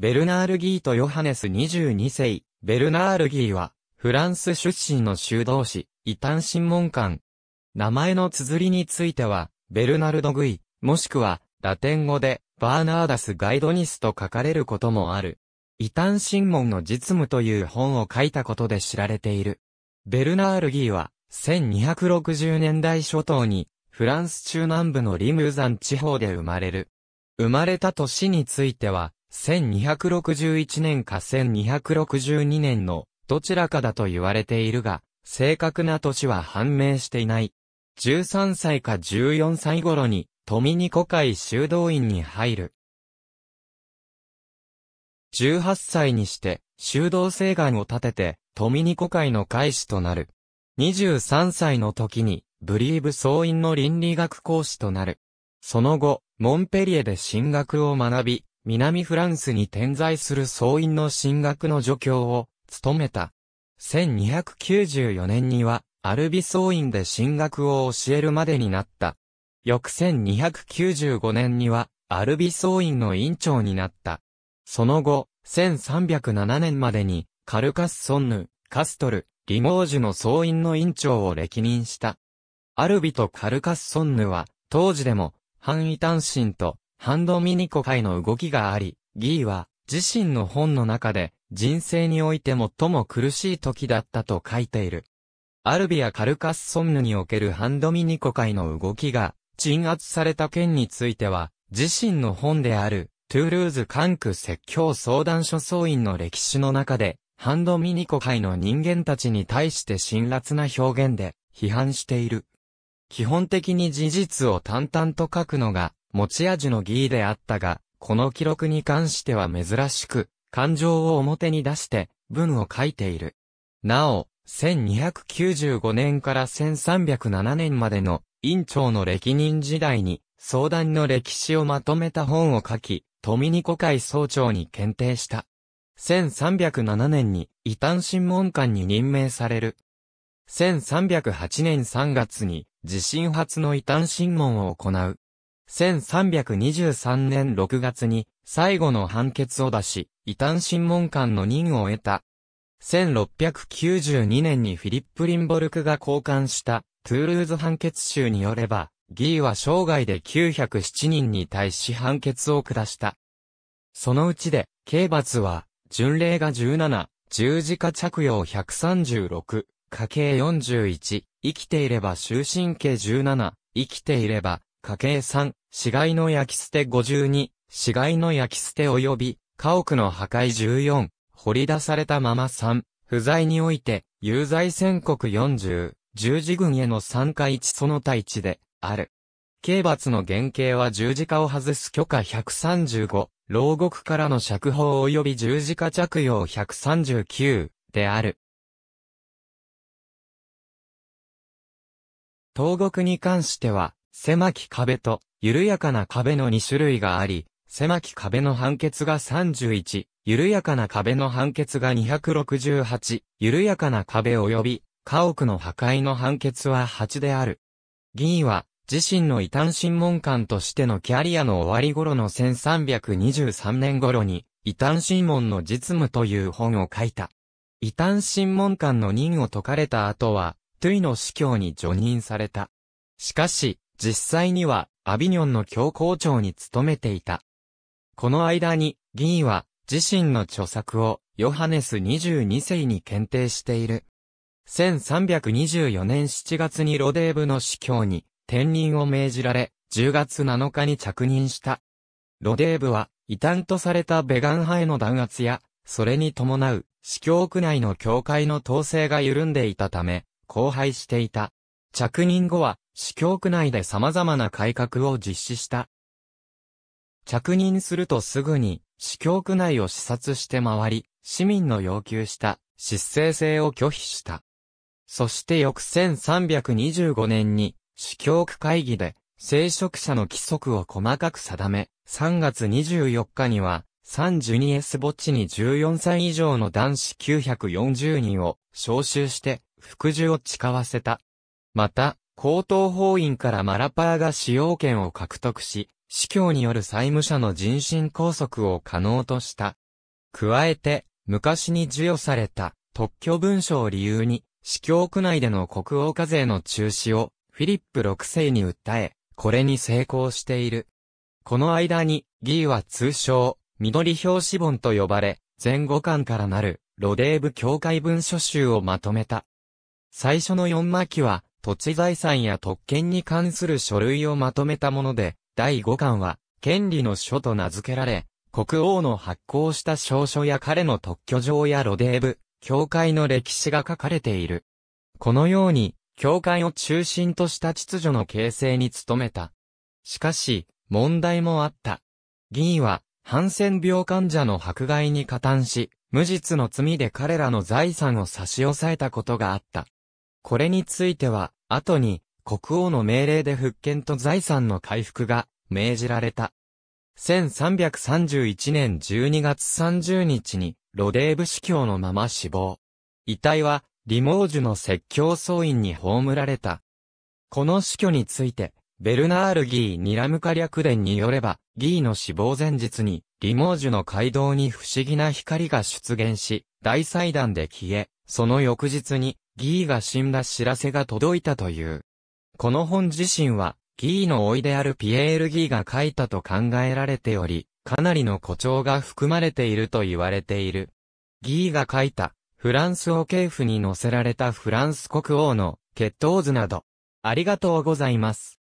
ベルナール・ギーとヨハネス22世、ベルナール・ギーは、フランス出身の修道士、異端審問官。名前の綴りについては、ベルナルド・グイ、もしくは、ラテン語で、バーナーダス・ガイドニスと書かれることもある。異端審問の実務という本を書いたことで知られている。ベルナール・ギーは、1260年代初頭に、フランス中南部のリムーザン地方で生まれる。生まれた年については、1261年か1262年のどちらかだと言われているが、正確な年は判明していない。13歳か14歳頃に、富に古会修道院に入る。18歳にして、修道生願を立てて、富に古会の会士となる。23歳の時に、ブリーブ総員の倫理学講師となる。その後、モンペリエで進学を学び、南フランスに点在する総院の進学の助教を務めた。1294年には、アルビ総院で進学を教えるまでになった。翌1295年には、アルビ総院の院長になった。その後、1307年までに、カルカス・ソンヌ、カストル、リモージュの総院の院長を歴任した。アルビとカルカス・ソンヌは、当時でも、反異端心とハンドミニコ会の動きがあり、ギーは自身の本の中で人生において最も苦しい時だったと書いている。アルビア・カルカスソンヌにおけるハンドミニコ会の動きが鎮圧された件については、自身の本である、トゥールーズカンク説教相談所総員の歴史の中で、ハンドミニコ会の人間たちに対して辛辣な表現で批判している。基本的に事実を淡々と書くのが持ち味のギーであったが、この記録に関しては珍しく、感情を表に出して、文を書いている。なお、1295年から1307年までの、院長の歴任時代に、相談の歴史をまとめた本を書き、富に古会総長に検定した。1307年に、異端審問官に任命される。1308年3月に、地震発の異端審問を行う。1323年6月に最後の判決を出し、異端審問官の任を得た。1692年にフィリップ・リンボルクが交換したトゥールーズ判決集によれば、ギーは生涯で907人に対し判決を下した。そのうちで、刑罰は、巡礼が17、十字架着用136、家計41、生きていれば終身刑17、生きていれば、家計3、死骸の焼き捨て52、死骸の焼き捨て及び、家屋の破壊14、掘り出されたまま3、不在において、有罪宣告40、十字軍への参加1その他1で、ある。刑罰の原型は十字架を外す許可135、牢獄からの釈放及び十字架着用139、である。投獄に関しては、狭き壁と、緩やかな壁の2種類があり、狭き壁の判決が31、緩やかな壁の判決が268、緩やかな壁及び、家屋の破壊の判決は8である。議員は、自身の異端審問官としてのキャリアの終わり頃の1323年頃に、異端審問の実務という本を書いた。異端審問官の任を解かれた後は、トゥイの司教に除任された。しかし、実際にはアビニョンの教皇庁に勤めていた。この間に、議員は自身の著作をヨハネス22世に検定している。1324年7月にロデーブの司教に転任を命じられ、10月7日に着任した。ロデーブは、異端とされたベガン派への弾圧や、それに伴う、司教区内の教会の統制が緩んでいたため、荒廃していた。着任後は、市教区内で様々な改革を実施した。着任するとすぐに、市教区内を視察して回り、市民の要求した失政性を拒否した。そして翌1325年に、市教区会議で、聖職者の規則を細かく定め、3月24日には、32エス墓地に14歳以上の男子940人を招集して、服従を誓わせた。また、高等法院からマラパーが使用権を獲得し、司教による債務者の人身拘束を可能とした。加えて、昔に授与された特許文書を理由に、司教区内での国王課税の中止をフィリップ6世に訴え、これに成功している。この間に、議員は通称、緑表紙本と呼ばれ、前後間からなる、ロデーブ教会文書集をまとめた。最初の4巻は、土地財産や特権に関する書類をまとめたもので、第5巻は、権利の書と名付けられ、国王の発行した証書や彼の特許状やロデーブ、教会の歴史が書かれている。このように、教会を中心とした秩序の形成に努めた。しかし、問題もあった。議員は、ハンセン病患者の迫害に加担し、無実の罪で彼らの財産を差し押さえたことがあった。これについては、後に、国王の命令で復権と財産の回復が命じられた。1331年12月30日に、ロデーブ司教のまま死亡。遺体は、リモージュの説教僧院に葬られた。この死去について、ベルナール・ギー・ニラムカ略伝によれば、ギーの死亡前日に、リモージュの街道に不思議な光が出現し、大祭壇で消え、その翌日に、ギーが死んだ知らせが届いたという。この本自身は、ギーの老いであるピエール・ギーが書いたと考えられており、かなりの誇張が含まれていると言われている。ギーが書いた、フランス王系譜に載せられたフランス国王の、血統図など。ありがとうございます。